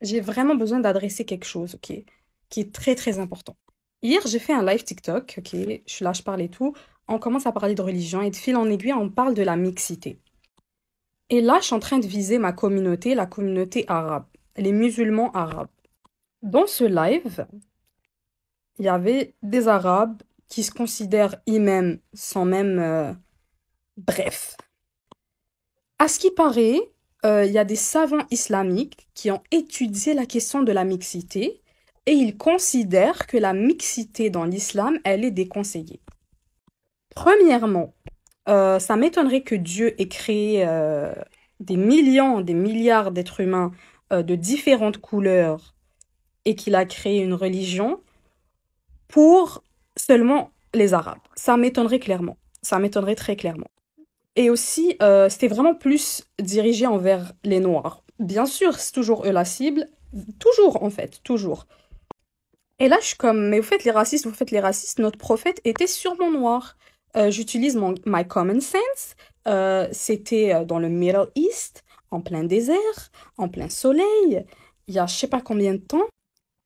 j'ai vraiment besoin d'adresser quelque chose, ok, qui est très très important. Hier, j'ai fait un live TikTok, ok, je suis là, je parle et tout. On commence à parler de religion et de fil en aiguille, on parle de la mixité. Et là, je suis en train de viser ma communauté, la communauté arabe, les musulmans arabes. Dans ce live, il y avait des arabes qui se considèrent eux-mêmes sans même. Euh, bref. À ce qui paraît, euh, il y a des savants islamiques qui ont étudié la question de la mixité et ils considèrent que la mixité dans l'islam, elle est déconseillée. Premièrement, euh, ça m'étonnerait que Dieu ait créé euh, des millions, des milliards d'êtres humains de différentes couleurs et qu'il a créé une religion pour seulement les Arabes. Ça m'étonnerait clairement. Ça m'étonnerait très clairement. Et aussi, euh, c'était vraiment plus dirigé envers les Noirs. Bien sûr, c'est toujours eux la cible. Toujours, en fait, toujours. Et là, je suis comme, mais vous faites les racistes, vous faites les racistes. Notre prophète était sûrement noir. Euh, j'utilise mon my common sense. Euh, c'était dans le Middle East, en plein désert, en plein soleil, il y a je sais pas combien de temps.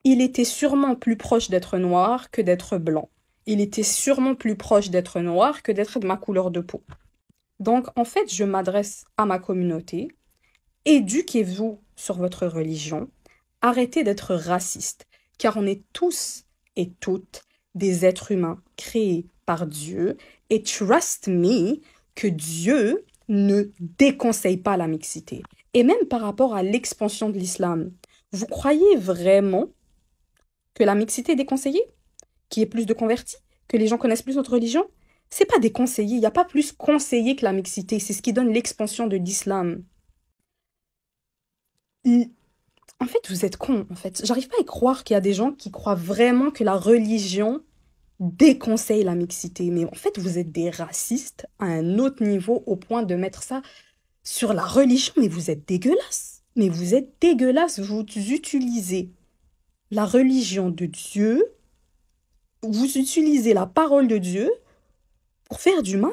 Il était sûrement plus proche d'être noir que d'être blanc. Il était sûrement plus proche d'être noir que d'être de ma couleur de peau. Donc, en fait, je m'adresse à ma communauté. Éduquez-vous sur votre religion. Arrêtez d'être raciste, car on est tous et toutes des êtres humains créés par Dieu. Et trust me que Dieu ne déconseille pas la mixité. Et même par rapport à l'expansion de l'islam, vous croyez vraiment que la mixité est déconseillée Qu'il y ait plus de convertis Que les gens connaissent plus notre religion c'est pas des conseillers. Il n'y a pas plus conseillé que la mixité. C'est ce qui donne l'expansion de l'islam. En fait, vous êtes cons. En fait, j'arrive pas à croire qu'il y a des gens qui croient vraiment que la religion déconseille la mixité. Mais en fait, vous êtes des racistes à un autre niveau au point de mettre ça sur la religion. Mais vous êtes dégueulasse. Mais vous êtes dégueulasse. Vous utilisez la religion de Dieu. Vous utilisez la parole de Dieu pour faire du mal.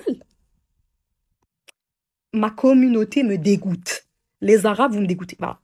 Ma communauté me dégoûte. Les Arabes, vous me dégoûtez. Voilà.